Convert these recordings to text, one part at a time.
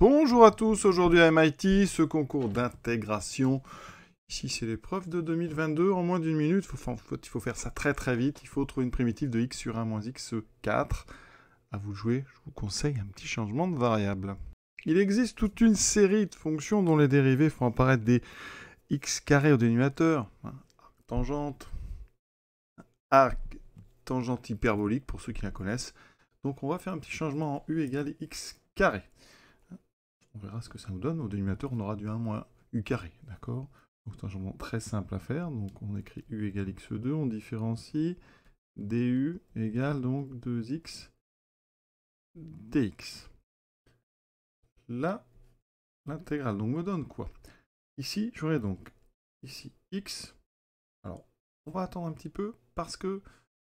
Bonjour à tous, aujourd'hui à MIT, ce concours d'intégration. Ici, c'est l'épreuve de 2022 en moins d'une minute. Il faut, faire ça très très vite. Il faut trouver une primitive de x sur 1 moins x4. À vous de jouer, je vous conseille un petit changement de variable. Il existe toute une série de fonctions dont les dérivés font apparaître des x carrés au dénominateur. Hein, arc tangente, arc tangente hyperbolique pour ceux qui la connaissent. Donc on va faire un petit changement en u égale x carré on verra ce que ça nous donne. Au dénominateur, on aura du 1 moins u carré, d'accord Donc c'est un changement très simple à faire. Donc on écrit u égale x2, on différencie du égale donc 2x dx. Là, l'intégrale donc me donne quoi Ici, j'aurai donc ici x. Alors, on va attendre un petit peu parce que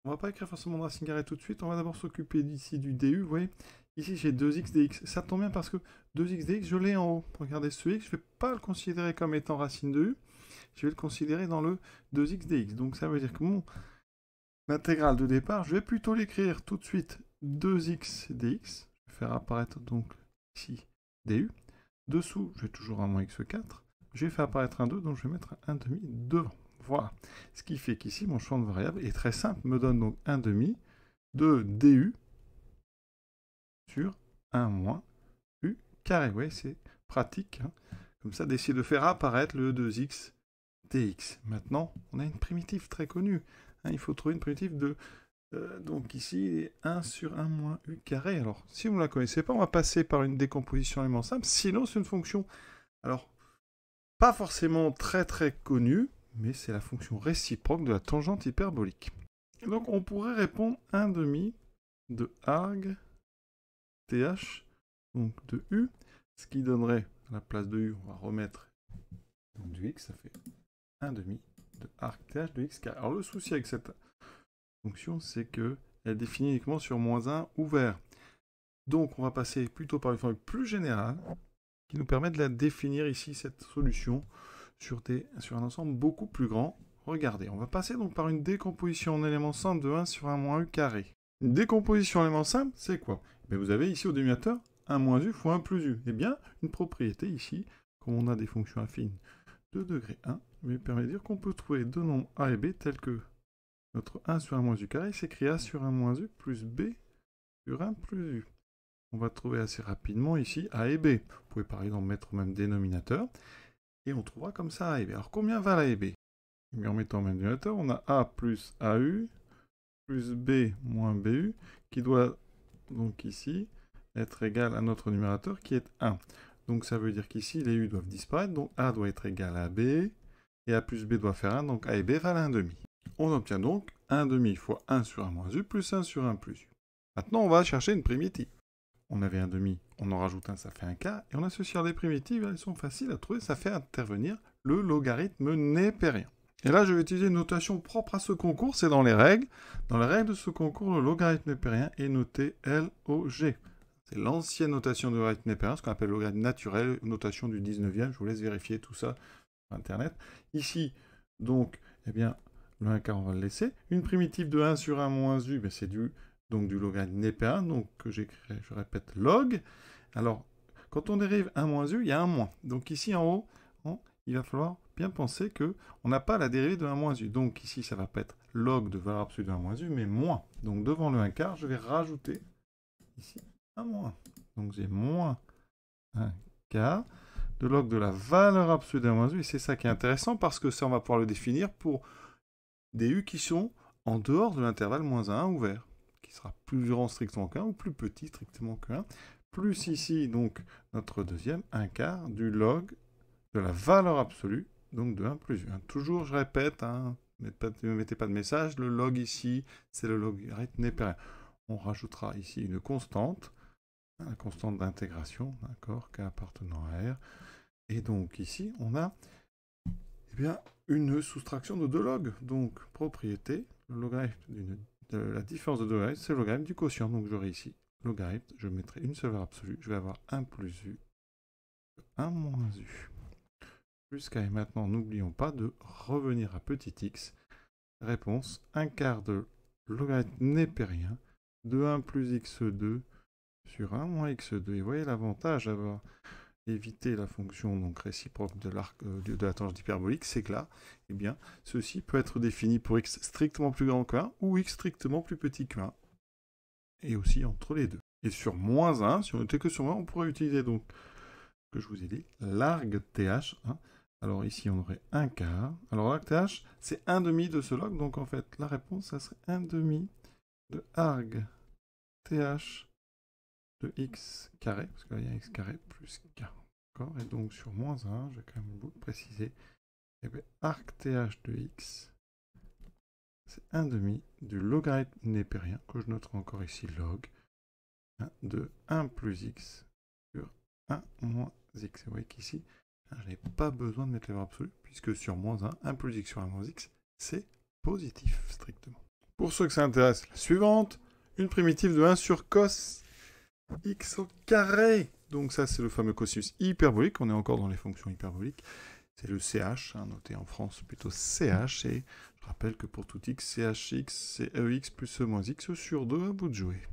on va pas écrire forcément de racine carrée tout de suite. On va d'abord s'occuper d'ici du du. Vous voyez, Ici, j'ai 2x dx. Ça tombe bien parce que 2x dx, je l'ai en haut. Regardez ce x, je ne vais pas le considérer comme étant racine de u. Je vais le considérer dans le 2x dx. Donc ça veut dire que mon intégrale de départ, je vais plutôt l'écrire tout de suite 2x dx. Je vais faire apparaître donc ici du. Dessous, j'ai toujours un moins x4. J'ai fait apparaître un 2, donc je vais mettre un demi devant. Voilà. Ce qui fait qu'ici, mon champ de variable est très simple, me donne donc un demi de du 1 moins u carré. Oui, c'est pratique. Hein. Comme ça, d'essayer de faire apparaître le 2x dx. Maintenant, on a une primitive très connue. Hein. il faut trouver une primitive de... Euh, donc ici, 1 sur 1 moins u carré. Alors, si vous ne la connaissez pas, on va passer par une décomposition élément simple. Sinon, c'est une fonction. Alors, pas forcément très très connue, mais c'est la fonction réciproque de la tangente hyperbolique. donc, on pourrait répondre 1 demi de arg th, donc de u, ce qui donnerait à la place de u, on va remettre du x, ça fait 1 demi de arc th de x Alors le souci avec cette fonction, c'est que elle définit uniquement sur moins 1 ouvert. Donc on va passer plutôt par une formule plus générale qui nous permet de la définir ici, cette solution, sur, sur un ensemble beaucoup plus grand. Regardez, on va passer donc par une décomposition en éléments simples de 1 sur 1 moins u carré. Décomposition élément simple, c'est quoi eh Vous avez ici au dénominateur 1 moins u fois 1 plus u. Eh bien, une propriété ici, comme on a des fonctions affines de degré 1, me permet de dire qu'on peut trouver deux nombres a et b tels que notre 1 sur 1 moins u carré s'écrit a sur 1 moins u plus b sur 1 plus u. On va trouver assez rapidement ici a et b. Vous pouvez par exemple mettre au même dénominateur et on trouvera comme ça a et b. Alors combien valent a et b eh En mettant au même dénominateur, on a a plus au plus b moins bu, qui doit donc ici être égal à notre numérateur qui est 1. Donc ça veut dire qu'ici les u doivent disparaître, donc a doit être égal à b, et a plus b doit faire 1, donc a et b valent 1,5. On obtient donc 1 demi fois 1 sur 1 moins u plus 1 sur 1 plus u. Maintenant on va chercher une primitive. On avait demi, on en rajoute un, ça fait un k et on associe les primitives, elles sont faciles à trouver, ça fait intervenir le logarithme népérien. Et là, je vais utiliser une notation propre à ce concours, c'est dans les règles. Dans les règles de ce concours, le logarithme népérien est noté LOG. C'est l'ancienne notation de logarithme népérien, ce qu'on appelle logarithme naturel, notation du 19e. Je vous laisse vérifier tout ça sur Internet. Ici, donc, eh bien, le 1 quart, on va le laisser. Une primitive de 1 sur 1 moins u, ben c'est du, donc, du logarithme népérien. donc que j'écris, je répète, log. Alors, quand on dérive 1 moins u, il y a un moins. Donc ici, en haut, il va falloir bien penser que on n'a pas la dérivée de 1 moins u. Donc ici, ça va pas être log de valeur absolue de 1 moins u, mais moins. Donc devant le 1 quart, je vais rajouter ici un moins. Donc j'ai moins 1 quart de log de la valeur absolue de 1 moins u. Et c'est ça qui est intéressant parce que ça, on va pouvoir le définir pour des u qui sont en dehors de l'intervalle moins 1 ouvert, qui sera plus grand strictement qu'un ou plus petit strictement qu'un, plus ici, donc, notre deuxième, 1 quart du log de la valeur absolue donc de 1 plus 1. Toujours, je répète, ne hein, me mettez pas de message, le log ici, c'est le logarithme rien. On rajoutera ici une constante, une hein, constante d'intégration, d'accord, k appartenant à R. Et donc ici, on a eh bien, une soustraction de deux logs. Donc, propriété, le logarithme de la différence de deux logs c'est le logarithme du quotient. Donc, j'aurai ici logarithme, je mettrai une seule valeur absolue, je vais avoir 1 plus u, 1 moins u. Jusqu'à maintenant, n'oublions pas de revenir à petit x. Réponse, un quart de logarithme népérien de 1 plus x2 sur 1 moins x2. Et vous voyez l'avantage d'avoir évité la fonction donc réciproque de, euh, de la tangente hyperbolique, c'est que là, eh bien, ceci peut être défini pour x strictement plus grand que 1 ou x strictement plus petit que 1. Et aussi entre les deux. Et sur moins 1, si on n'était que sur 1, on pourrait utiliser donc, que je vous ai dit, l'arg th, hein, alors ici, on aurait un quart. Alors TH, c'est un demi de ce log. Donc en fait, la réponse, ça serait un demi de arg th de x carré. Parce que là, il y a x carré plus k. Et donc sur moins 1, je vais quand même vous préciser. Et eh bien, arc th de x, c'est un demi du logarithme népérien, que je noterai encore ici log, hein, de 1 plus x sur 1 moins x. vous voyez qu'ici, ah, je n'ai pas besoin de mettre valeurs absolue, puisque sur moins 1, 1 plus x sur 1 moins x, c'est positif, strictement. Pour ceux que ça intéresse, la suivante, une primitive de 1 sur cos x au carré. Donc ça, c'est le fameux cosinus hyperbolique. On est encore dans les fonctions hyperboliques. C'est le CH, hein, noté en France plutôt CH. Et je rappelle que pour tout x, CHX, c'est EX plus E moins X sur 2 à bout de jouer.